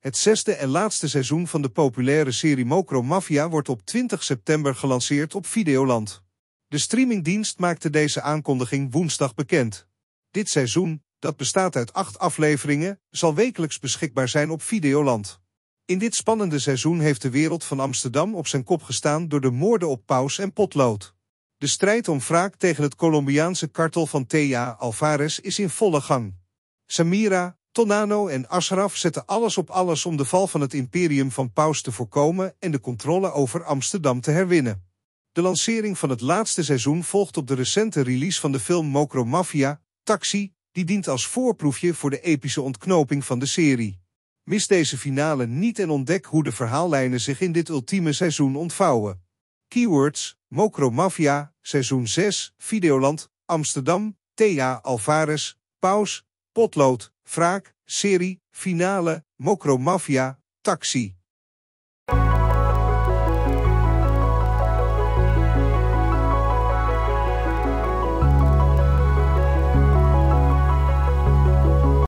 Het zesde en laatste seizoen van de populaire serie Mocro Mafia wordt op 20 september gelanceerd op Videoland. De streamingdienst maakte deze aankondiging woensdag bekend. Dit seizoen, dat bestaat uit acht afleveringen, zal wekelijks beschikbaar zijn op Videoland. In dit spannende seizoen heeft de wereld van Amsterdam op zijn kop gestaan door de moorden op Paus en Potlood. De strijd om wraak tegen het Colombiaanse kartel van T.A. Alvarez is in volle gang. Samira, Tonano en Ashraf zetten alles op alles om de val van het imperium van Paus te voorkomen en de controle over Amsterdam te herwinnen. De lancering van het laatste seizoen volgt op de recente release van de film Mokro Mafia, Taxi, die dient als voorproefje voor de epische ontknoping van de serie. Mis deze finale niet en ontdek hoe de verhaallijnen zich in dit ultieme seizoen ontvouwen. Keywords, Mokro Mafia, seizoen 6, Videoland, Amsterdam, Thea Alvarez, Paus, Potlood, Wraak, Serie, Finale, Mokromafia, Taxi.